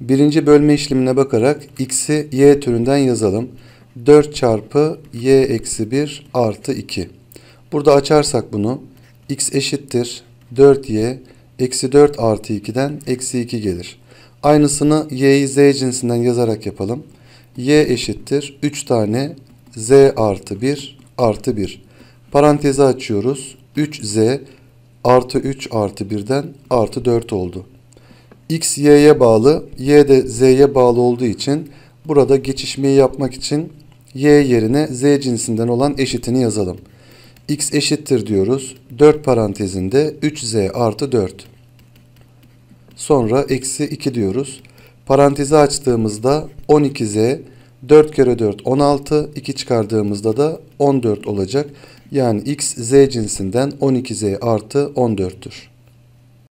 Birinci bölme işlemine bakarak x'i y türünden yazalım. 4 çarpı y eksi 1 artı 2. Burada açarsak bunu x eşittir 4y eksi 4 artı 2'den eksi 2 gelir. Aynısını y'yi z cinsinden yazarak yapalım. y eşittir 3 tane z artı 1 artı 1. Parantezi açıyoruz. 3z artı 3 artı 1'den artı 4 oldu. X y'ye bağlı, y de z'ye bağlı olduğu için burada geçişmeyi yapmak için y yerine z cinsinden olan eşitini yazalım. x eşittir diyoruz. 4 parantezinde 3z artı 4. Sonra eksi 2 diyoruz. Parantezi açtığımızda 12z 4 kere 4 16 2 çıkardığımızda da 14 olacak. Yani x z cinsinden 12z artı 14'tür.